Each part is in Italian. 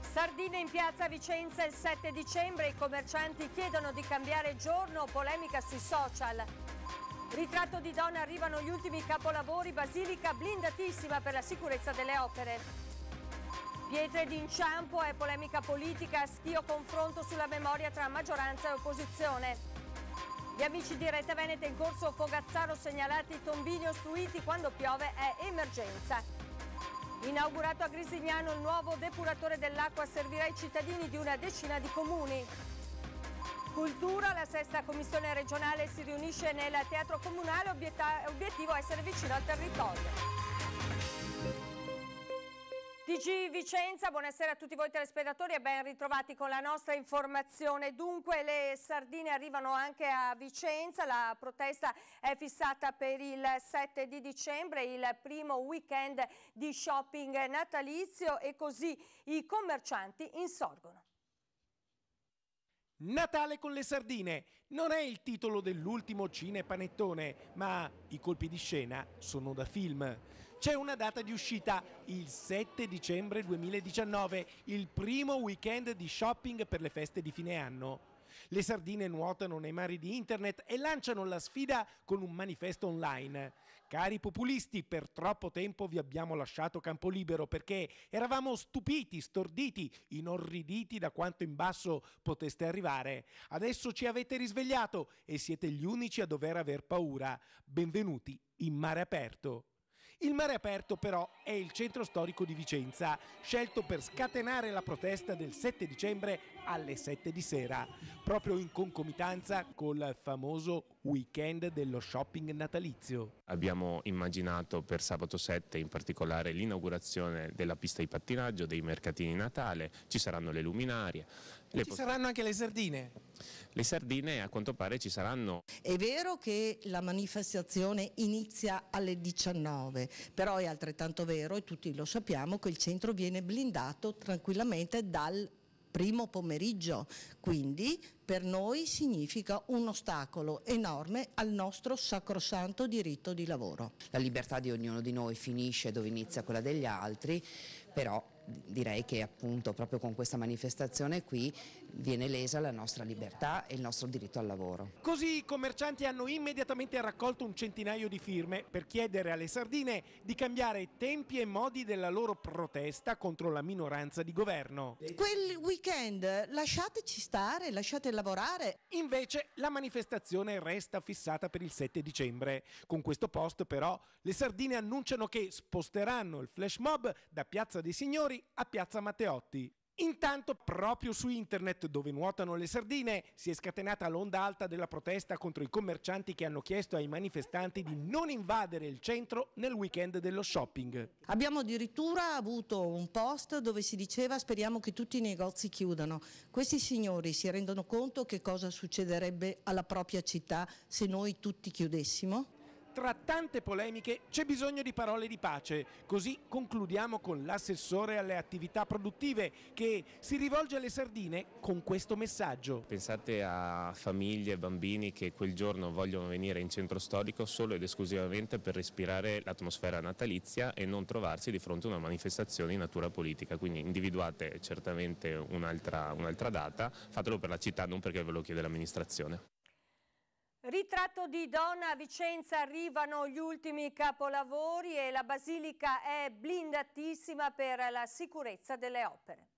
Sardine in piazza Vicenza il 7 dicembre, i commercianti chiedono di cambiare giorno, polemica sui social. Ritratto di donna arrivano gli ultimi capolavori, Basilica blindatissima per la sicurezza delle opere. Pietre d'inciampo e polemica politica, schio confronto sulla memoria tra maggioranza e opposizione. Gli amici di Rete Veneta in corso Fogazzaro segnalati tombini ostruiti quando piove è emergenza. Inaugurato a Grisignano il nuovo depuratore dell'acqua servirà ai cittadini di una decina di comuni. Cultura, la sesta commissione regionale si riunisce nel teatro comunale, obiettivo essere vicino al territorio. TG Vicenza, buonasera a tutti voi telespettatori e ben ritrovati con la nostra informazione. Dunque le sardine arrivano anche a Vicenza, la protesta è fissata per il 7 di dicembre, il primo weekend di shopping natalizio e così i commercianti insorgono. Natale con le sardine non è il titolo dell'ultimo cine panettone, ma i colpi di scena sono da film c'è una data di uscita, il 7 dicembre 2019, il primo weekend di shopping per le feste di fine anno. Le sardine nuotano nei mari di internet e lanciano la sfida con un manifesto online. Cari populisti, per troppo tempo vi abbiamo lasciato campo libero perché eravamo stupiti, storditi, inorriditi da quanto in basso poteste arrivare. Adesso ci avete risvegliato e siete gli unici a dover aver paura. Benvenuti in mare aperto. Il mare aperto però è il centro storico di Vicenza, scelto per scatenare la protesta del 7 dicembre alle 7 di sera, proprio in concomitanza col famoso weekend dello shopping natalizio. Abbiamo immaginato per sabato 7 in particolare l'inaugurazione della pista di pattinaggio, dei mercatini Natale, ci saranno le luminarie, le ci saranno anche le sardine? Le sardine a quanto pare ci saranno. È vero che la manifestazione inizia alle 19, però è altrettanto vero, e tutti lo sappiamo, che il centro viene blindato tranquillamente dal primo pomeriggio, quindi per noi significa un ostacolo enorme al nostro sacrosanto diritto di lavoro. La libertà di ognuno di noi finisce dove inizia quella degli altri, però direi che appunto proprio con questa manifestazione qui viene lesa la nostra libertà e il nostro diritto al lavoro. Così i commercianti hanno immediatamente raccolto un centinaio di firme per chiedere alle sardine di cambiare tempi e modi della loro protesta contro la minoranza di governo. Quel weekend lasciateci stare, lasciate lavorare. Invece la manifestazione resta fissata per il 7 dicembre. Con questo post però le sardine annunciano che sposteranno il flash mob da Piazza dei Signori a Piazza Matteotti. Intanto, proprio su internet dove nuotano le sardine, si è scatenata l'onda alta della protesta contro i commercianti che hanno chiesto ai manifestanti di non invadere il centro nel weekend dello shopping. Abbiamo addirittura avuto un post dove si diceva speriamo che tutti i negozi chiudano. Questi signori si rendono conto che cosa succederebbe alla propria città se noi tutti chiudessimo? Tra tante polemiche c'è bisogno di parole di pace, così concludiamo con l'assessore alle attività produttive che si rivolge alle sardine con questo messaggio. Pensate a famiglie e bambini che quel giorno vogliono venire in centro storico solo ed esclusivamente per respirare l'atmosfera natalizia e non trovarsi di fronte a una manifestazione di natura politica, quindi individuate certamente un'altra un data, fatelo per la città non perché ve lo chiede l'amministrazione. Ritratto di Donna a Vicenza arrivano gli ultimi capolavori e la Basilica è blindatissima per la sicurezza delle opere.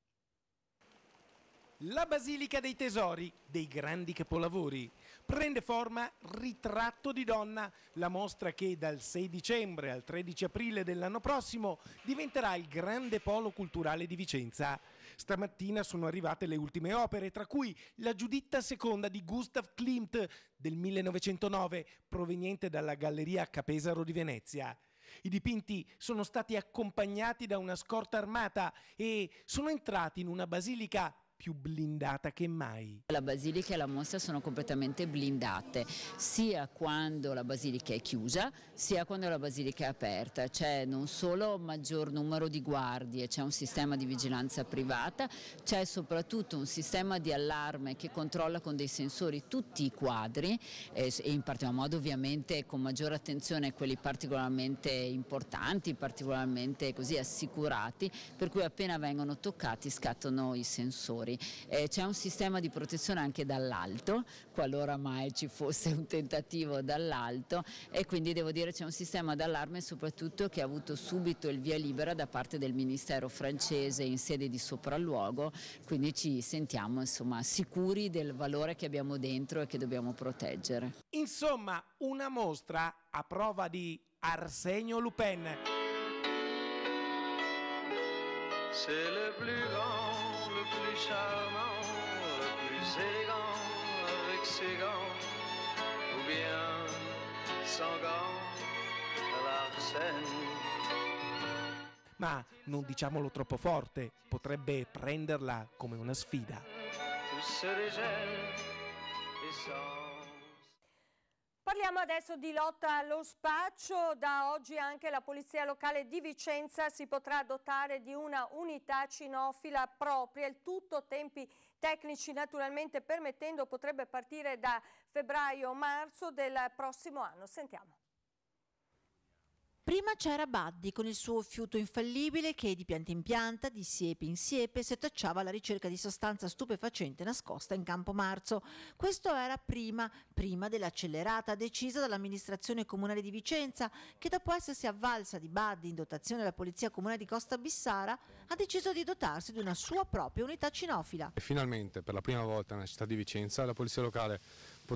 La Basilica dei Tesori, dei grandi capolavori, prende forma Ritratto di donna, la mostra che dal 6 dicembre al 13 aprile dell'anno prossimo diventerà il grande polo culturale di Vicenza. Stamattina sono arrivate le ultime opere, tra cui La Giuditta II di Gustav Klimt del 1909, proveniente dalla Galleria Capesaro di Venezia. I dipinti sono stati accompagnati da una scorta armata e sono entrati in una basilica più blindata che mai. La Basilica e la Mostra sono completamente blindate, sia quando la Basilica è chiusa, sia quando la Basilica è aperta. C'è non solo un maggior numero di guardie, c'è un sistema di vigilanza privata, c'è soprattutto un sistema di allarme che controlla con dei sensori tutti i quadri e in particolar modo ovviamente con maggiore attenzione quelli particolarmente importanti, particolarmente così assicurati, per cui appena vengono toccati scattano i sensori fuori. Eh, c'è un sistema di protezione anche dall'alto, qualora mai ci fosse un tentativo dall'alto e quindi devo dire c'è un sistema d'allarme soprattutto che ha avuto subito il via libera da parte del Ministero francese in sede di sopralluogo, quindi ci sentiamo insomma, sicuri del valore che abbiamo dentro e che dobbiamo proteggere. Insomma, una mostra a prova di Arsenio Lupin. C'est le plus grand plus élégant avec ses gants, ou bien sans gants à Ma non diciamolo troppo forte, potrebbe prenderla come una sfida. Tout se dégèle et sans Parliamo adesso di lotta allo spaccio, da oggi anche la Polizia Locale di Vicenza si potrà dotare di una unità cinofila propria, il tutto tempi tecnici naturalmente permettendo potrebbe partire da febbraio-marzo del prossimo anno. Sentiamo. Prima c'era Buddy con il suo fiuto infallibile che di pianta in pianta, di siepe in siepe, si attacciava alla ricerca di sostanza stupefacente nascosta in campo marzo. Questo era prima, prima dell'accelerata decisa dall'amministrazione comunale di Vicenza che dopo essersi avvalsa di Buddy in dotazione alla polizia comunale di Costa Bissara ha deciso di dotarsi di una sua propria unità cinofila. E Finalmente per la prima volta nella città di Vicenza la polizia locale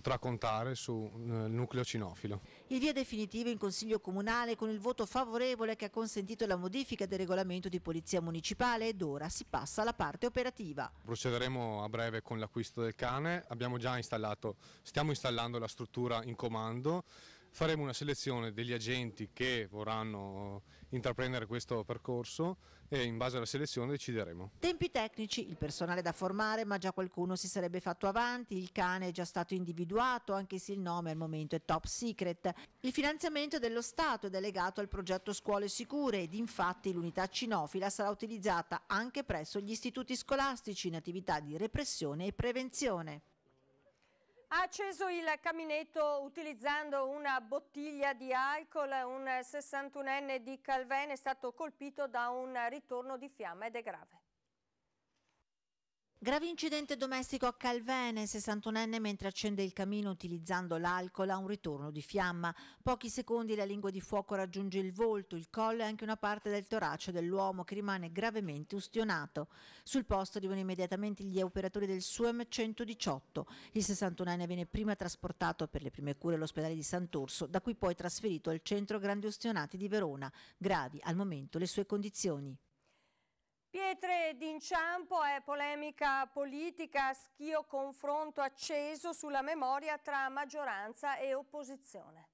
potrà contare sul eh, nucleo cinofilo. Il via definitivo in Consiglio Comunale con il voto favorevole che ha consentito la modifica del regolamento di Polizia Municipale ed ora si passa alla parte operativa. Procederemo a breve con l'acquisto del cane, abbiamo già installato, stiamo installando la struttura in comando, faremo una selezione degli agenti che vorranno intraprendere questo percorso e in base alla selezione decideremo. Tempi tecnici, il personale da formare, ma già qualcuno si sarebbe fatto avanti, il cane è già stato individuato, anche se il nome al momento è top secret. Il finanziamento dello Stato è delegato al progetto Scuole Sicure ed infatti l'unità cinofila sarà utilizzata anche presso gli istituti scolastici in attività di repressione e prevenzione. Ha acceso il caminetto utilizzando una bottiglia di alcol, un 61enne di Calvene è stato colpito da un ritorno di fiamma ed è grave. Grave incidente domestico a Calvene, 61enne mentre accende il camino utilizzando l'alcol ha un ritorno di fiamma. Pochi secondi la lingua di fuoco raggiunge il volto, il collo e anche una parte del torace dell'uomo che rimane gravemente ustionato. Sul posto arrivano immediatamente gli operatori del SUEM 118. Il 61enne viene prima trasportato per le prime cure all'ospedale di Sant'Orso, da cui poi trasferito al centro Grandi Ustionati di Verona. Gravi al momento le sue condizioni. Pietre d'inciampo è polemica politica, schio confronto acceso sulla memoria tra maggioranza e opposizione.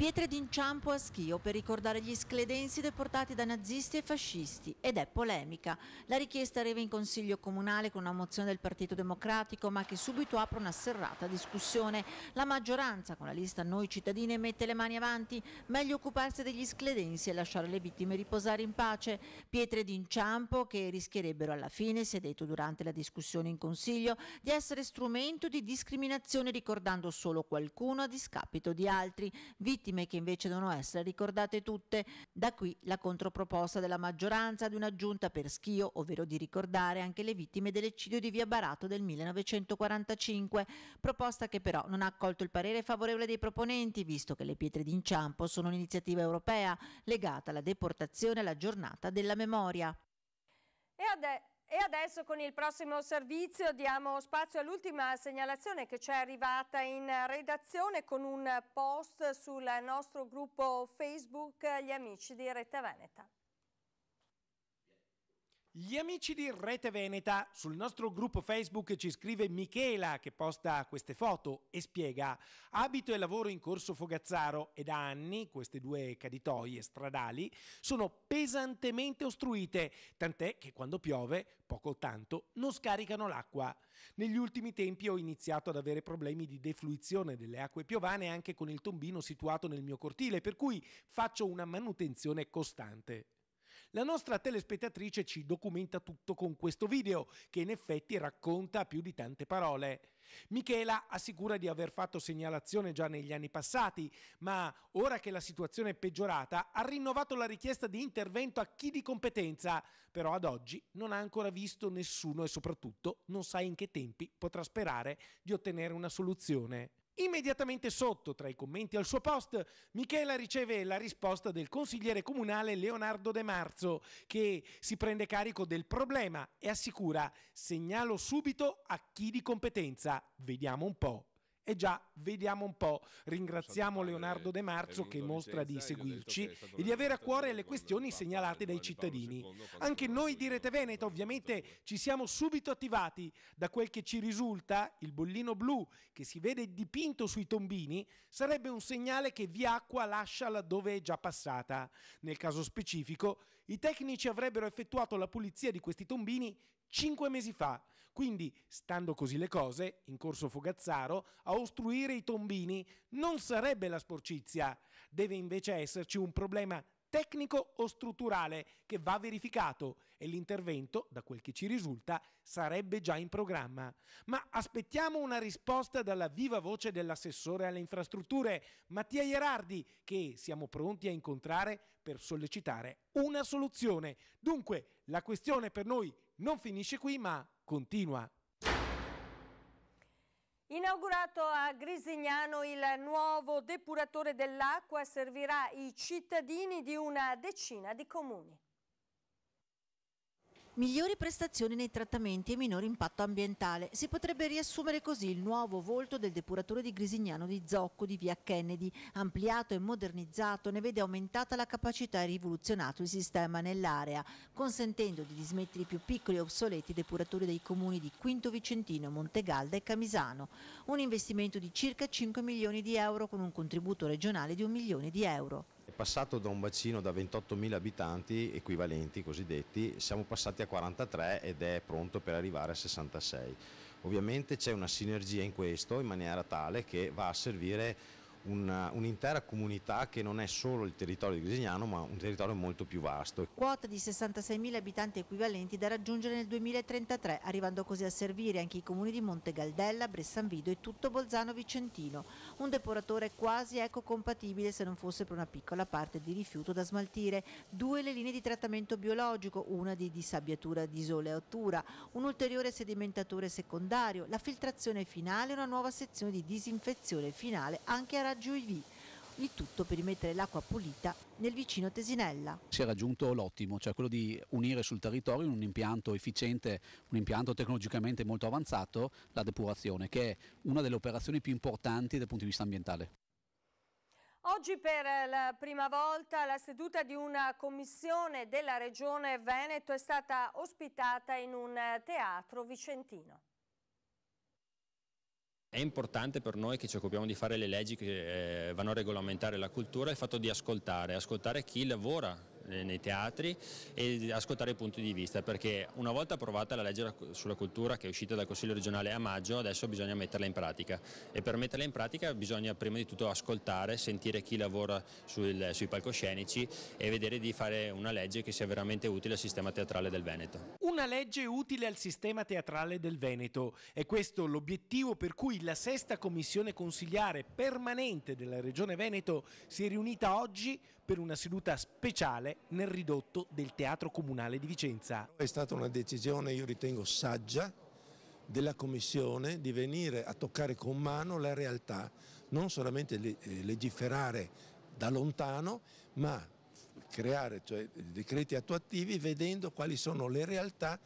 Pietre d'inciampo a Schio per ricordare gli scledensi deportati da nazisti e fascisti ed è polemica. La richiesta arriva in Consiglio Comunale con una mozione del Partito Democratico ma che subito apre una serrata discussione. La maggioranza con la lista Noi cittadini mette le mani avanti, meglio occuparsi degli scledensi e lasciare le vittime riposare in pace. Pietre d'inciampo che rischierebbero alla fine, si è detto durante la discussione in Consiglio, di essere strumento di discriminazione ricordando solo qualcuno a discapito di altri. Vittime vittime che invece devono essere ricordate tutte. Da qui la controproposta della maggioranza di una giunta per schio, ovvero di ricordare anche le vittime dell'eccidio di Via Barato del 1945, proposta che però non ha accolto il parere favorevole dei proponenti, visto che le pietre d'inciampo sono un'iniziativa europea legata alla deportazione alla giornata della memoria. E, adesso... E adesso con il prossimo servizio diamo spazio all'ultima segnalazione che ci è arrivata in redazione con un post sul nostro gruppo Facebook Gli Amici di Retta Veneta. Gli amici di Rete Veneta, sul nostro gruppo Facebook ci scrive Michela che posta queste foto e spiega abito e lavoro in corso Fogazzaro e da anni queste due caditoie stradali sono pesantemente ostruite, tant'è che quando piove, poco o tanto, non scaricano l'acqua. Negli ultimi tempi ho iniziato ad avere problemi di defluizione delle acque piovane anche con il tombino situato nel mio cortile, per cui faccio una manutenzione costante. La nostra telespettatrice ci documenta tutto con questo video, che in effetti racconta più di tante parole. Michela assicura di aver fatto segnalazione già negli anni passati, ma ora che la situazione è peggiorata ha rinnovato la richiesta di intervento a chi di competenza, però ad oggi non ha ancora visto nessuno e soprattutto non sa in che tempi potrà sperare di ottenere una soluzione. Immediatamente sotto, tra i commenti al suo post, Michela riceve la risposta del consigliere comunale Leonardo De Marzo, che si prende carico del problema e assicura: segnalo subito a chi di competenza. Vediamo un po' E già vediamo un po'. Ringraziamo Leonardo eh, De Marzo che mostra di seguirci e di avere a cuore le questioni segnalate dai cittadini. Anche noi di Rete Veneta ovviamente ci siamo subito attivati. Da quel che ci risulta, il bollino blu che si vede dipinto sui tombini sarebbe un segnale che via acqua lascia laddove è già passata. Nel caso specifico, i tecnici avrebbero effettuato la pulizia di questi tombini cinque mesi fa, quindi, stando così le cose, in corso Fogazzaro, a ostruire i tombini non sarebbe la sporcizia, deve invece esserci un problema tecnico o strutturale che va verificato e l'intervento, da quel che ci risulta, sarebbe già in programma. Ma aspettiamo una risposta dalla viva voce dell'assessore alle infrastrutture, Mattia Gerardi, che siamo pronti a incontrare per sollecitare una soluzione. Dunque, la questione per noi non finisce qui, ma continua. Inaugurato a Grisignano il nuovo depuratore dell'acqua servirà i cittadini di una decina di comuni. Migliori prestazioni nei trattamenti e minore impatto ambientale. Si potrebbe riassumere così il nuovo volto del depuratore di Grisignano di Zocco di via Kennedy. Ampliato e modernizzato ne vede aumentata la capacità e rivoluzionato il sistema nell'area, consentendo di dismettere i più piccoli e obsoleti depuratori dei comuni di Quinto Vicentino, Montegalda e Camisano. Un investimento di circa 5 milioni di euro con un contributo regionale di un milione di euro è passato da un bacino da 28.000 abitanti equivalenti cosiddetti, siamo passati a 43 ed è pronto per arrivare a 66. Ovviamente c'è una sinergia in questo in maniera tale che va a servire una, un'intera comunità che non è solo il territorio di Grisignano ma un territorio molto più vasto. Quota di 66.000 abitanti equivalenti da raggiungere nel 2033, arrivando così a servire anche i comuni di Montegaldella, Bressanvido e tutto Bolzano Vicentino, un depuratore quasi ecocompatibile se non fosse per una piccola parte di rifiuto da smaltire, due le linee di trattamento biologico, una di disabbiatura di isoleatura, un ulteriore sedimentatore secondario, la filtrazione finale e una nuova sezione di disinfezione finale anche a raggio IV. Il tutto per rimettere l'acqua pulita nel vicino Tesinella. Si è raggiunto l'ottimo, cioè quello di unire sul territorio in un impianto efficiente, un impianto tecnologicamente molto avanzato, la depurazione, che è una delle operazioni più importanti dal punto di vista ambientale. Oggi per la prima volta la seduta di una commissione della Regione Veneto è stata ospitata in un teatro vicentino. È importante per noi che ci occupiamo di fare le leggi che eh, vanno a regolamentare la cultura il fatto di ascoltare, ascoltare chi lavora eh, nei teatri e ascoltare i punti di vista perché una volta approvata la legge sulla cultura che è uscita dal Consiglio regionale a maggio adesso bisogna metterla in pratica e per metterla in pratica bisogna prima di tutto ascoltare, sentire chi lavora sul, sui palcoscenici e vedere di fare una legge che sia veramente utile al sistema teatrale del Veneto. Una legge utile al sistema teatrale del Veneto è questo l'obiettivo per cui la sesta commissione consigliare permanente della Regione Veneto si è riunita oggi per una seduta speciale nel ridotto del Teatro Comunale di Vicenza. È stata una decisione, io ritengo, saggia della Commissione di venire a toccare con mano la realtà, non solamente eh, legiferare da lontano, ma creare cioè, decreti attuativi vedendo quali sono le realtà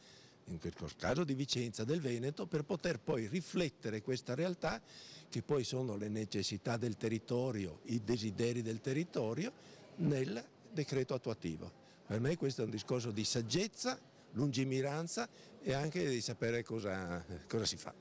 in questo caso di Vicenza, del Veneto, per poter poi riflettere questa realtà che poi sono le necessità del territorio, i desideri del territorio nel decreto attuativo. Per me questo è un discorso di saggezza, lungimiranza e anche di sapere cosa, cosa si fa.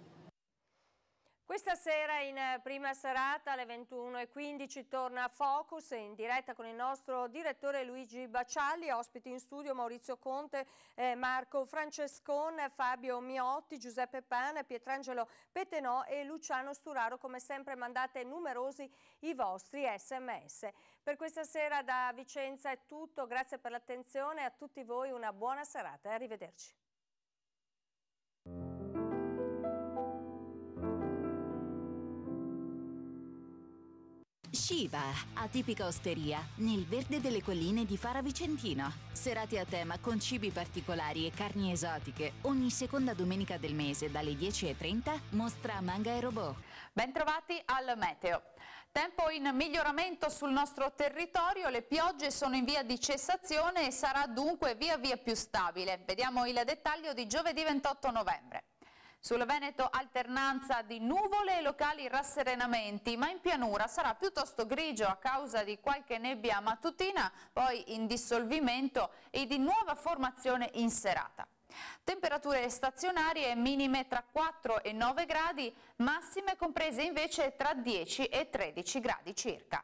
Questa sera in prima serata alle 21.15 torna Focus in diretta con il nostro direttore Luigi Bacialli, ospiti in studio Maurizio Conte, eh, Marco Francescon, Fabio Miotti, Giuseppe Pan, Pietrangelo Petenò e Luciano Sturaro. Come sempre mandate numerosi i vostri sms. Per questa sera da Vicenza è tutto, grazie per l'attenzione, e a tutti voi una buona serata e arrivederci. Shiva, atipica osteria, nel verde delle colline di Fara Vicentino. Serate a tema con cibi particolari e carni esotiche. Ogni seconda domenica del mese dalle 10.30 mostra manga e robot. Bentrovati al Meteo. Tempo in miglioramento sul nostro territorio, le piogge sono in via di cessazione e sarà dunque via via più stabile. Vediamo il dettaglio di giovedì 28 novembre. Sul Veneto alternanza di nuvole e locali rasserenamenti, ma in pianura sarà piuttosto grigio a causa di qualche nebbia mattutina, poi in dissolvimento e di nuova formazione in serata. Temperature stazionarie minime tra 4 e 9 gradi, massime comprese invece tra 10 e 13 gradi circa.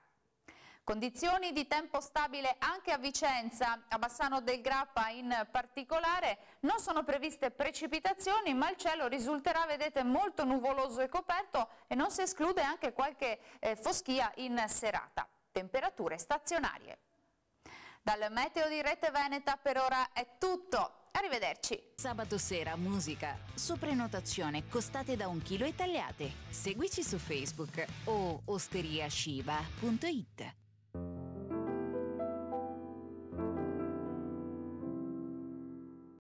Condizioni di tempo stabile anche a Vicenza, a Bassano del Grappa in particolare, non sono previste precipitazioni ma il cielo risulterà, vedete, molto nuvoloso e coperto e non si esclude anche qualche eh, foschia in serata. Temperature stazionarie. Dal meteo di Rete Veneta per ora è tutto. Arrivederci! Sabato sera musica, su prenotazione costate da un chilo e tagliate. Seguici su Facebook o osteriashiba.it